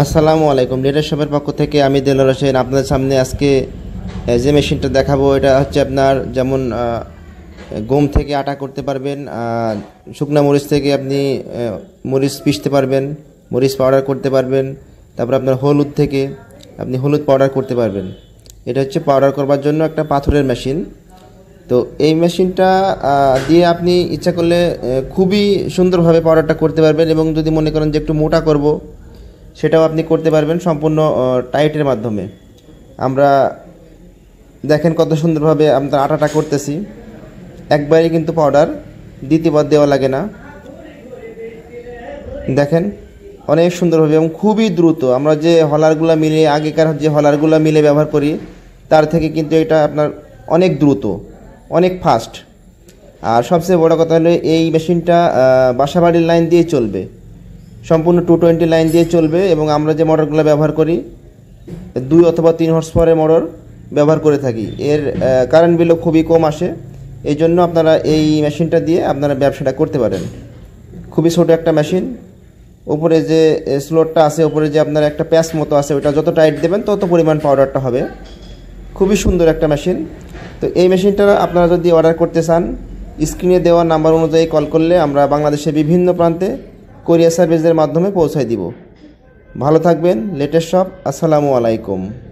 আসসালামু আলাইকুম ডেটা শপের পক্ষ থেকে আমি দেলোর হোসেন আপনাদের সামনে আজকে যে মেশিনটা দেখাবো এটা হচ্ছে আপনার যেমন গম থেকে আটা করতে পারবেন শুকনা মরিচ থেকে আপনি মরিচ পিষতে পারবেন মরিচ পাউডার করতে পারবেন তারপর আপনার হলুদ থেকে আপনি হলুদ পাউডার করতে পারবেন এটা হচ্ছে পাউডার করবার জন্য একটা পাথরের মেশিন তো এই মেশিনটা দিয়ে আপনি ইচ্ছা করলে খুবই সুন্দরভাবে পাউডারটা করতে পারবেন এবং যদি মনে করেন যে একটু মোটা করবো সেটাও আপনি করতে পারবেন সম্পূর্ণ টাইটের মাধ্যমে আমরা দেখেন কত সুন্দরভাবে আমরা আটাটা করতেছি একবারই কিন্তু পাউডার দ্বিতীয়বার দেওয়া লাগে না দেখেন অনেক সুন্দরভাবে এবং খুবই দ্রুত আমরা যে হলারগুলো মিলে আগেকার যে হলারগুলো মিলে ব্যবহার করি তার থেকে কিন্তু এটা আপনার অনেক দ্রুত অনেক ফাস্ট আর সবচেয়ে বড় কথা হলো এই মেশিনটা বাসাবাড়ির লাইন দিয়ে চলবে সম্পূর্ণ টু টোয়েন্টি লাইন দিয়ে চলবে এবং আমরা যে মোটরগুলো ব্যবহার করি দুই অথবা তিন হর্স পরে মোটর ব্যবহার করে থাকি এর কারেন্ট বিলও খুবই কম আসে এই জন্য আপনারা এই মেশিনটা দিয়ে আপনারা ব্যবসাটা করতে পারেন খুবই ছোটো একটা মেশিন উপরে যে স্লোটটা আছে উপরে যে আপনার একটা প্যাচ মতো আছে ওটা যত টাইট দেবেন তত পরিমাণ পাউডারটা হবে খুবই সুন্দর একটা মেশিন তো এই মেশিনটা আপনারা যদি অর্ডার করতে চান স্ক্রিনে দেওয়া নাম্বার অনুযায়ী কল করলে আমরা বাংলাদেশের বিভিন্ন প্রান্তে কোরিয়া সার্ভিসের মাধ্যমে পৌঁছায় দিব ভালো থাকবেন লেটেস্ট সব আসসালামু আলাইকুম